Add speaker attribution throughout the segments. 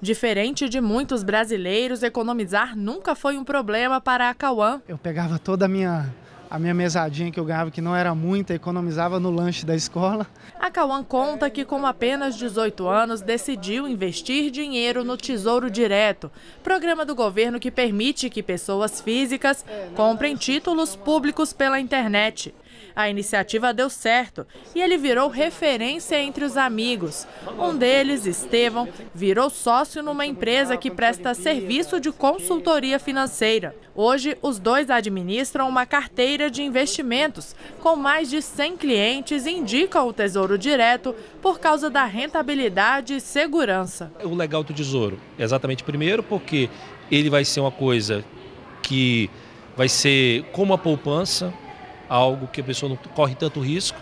Speaker 1: Diferente de muitos brasileiros, economizar nunca foi um problema para a Cauã. Eu pegava toda a minha a minha mesadinha que eu ganhava, que não era muita, economizava no lanche da escola. A Cauã conta que com apenas 18 anos decidiu investir dinheiro no Tesouro Direto, programa do governo que permite que pessoas físicas é, comprem títulos públicos pela internet. A iniciativa deu certo e ele virou referência entre os amigos. Um deles, Estevão, virou sócio numa empresa que presta serviço de consultoria financeira. Hoje, os dois administram uma carteira de investimentos com mais de 100 clientes e indicam o Tesouro Direto por causa da rentabilidade e segurança.
Speaker 2: O legal do Tesouro, é exatamente primeiro, porque ele vai ser uma coisa que vai ser como a poupança, algo que a pessoa não corre tanto risco,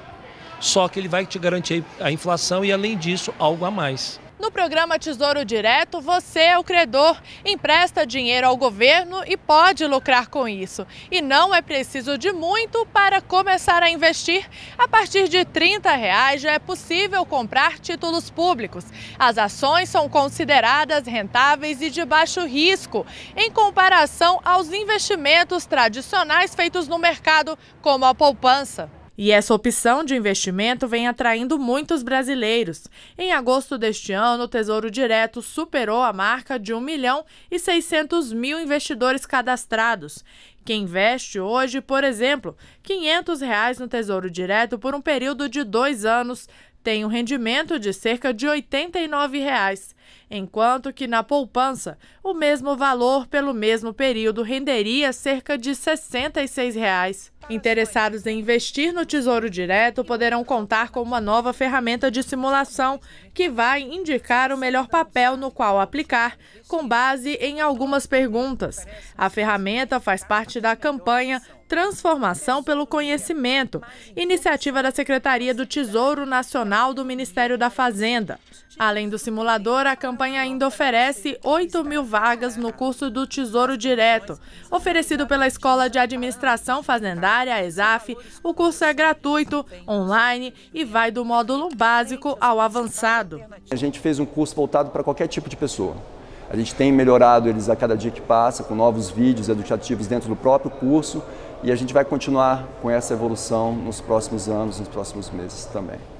Speaker 2: só que ele vai te garantir a inflação e, além disso, algo a mais.
Speaker 1: No programa Tesouro Direto, você é o credor, empresta dinheiro ao governo e pode lucrar com isso. E não é preciso de muito para começar a investir. A partir de R$ 30 reais já é possível comprar títulos públicos. As ações são consideradas rentáveis e de baixo risco, em comparação aos investimentos tradicionais feitos no mercado, como a poupança. E essa opção de investimento vem atraindo muitos brasileiros. Em agosto deste ano, o Tesouro Direto superou a marca de 1 milhão e 600 mil investidores cadastrados. Quem investe hoje, por exemplo, R$ 500 reais no Tesouro Direto por um período de dois anos tem um rendimento de cerca de R$ 89. Reais enquanto que na poupança, o mesmo valor pelo mesmo período renderia cerca de R$ 66,00. Reais. Interessados em investir no Tesouro Direto poderão contar com uma nova ferramenta de simulação que vai indicar o melhor papel no qual aplicar, com base em algumas perguntas. A ferramenta faz parte da campanha Transformação pelo Conhecimento, iniciativa da Secretaria do Tesouro Nacional do Ministério da Fazenda. Além do simulador, a campanha ainda oferece 8 mil vagas no curso do Tesouro Direto. Oferecido pela Escola de Administração Fazendária, ESAF, o curso é gratuito, online e vai do módulo básico ao avançado. A gente fez um curso voltado para qualquer tipo de pessoa. A gente tem melhorado eles a cada dia que passa, com novos vídeos educativos dentro do próprio curso e a gente vai continuar com essa evolução nos próximos anos, nos próximos meses também.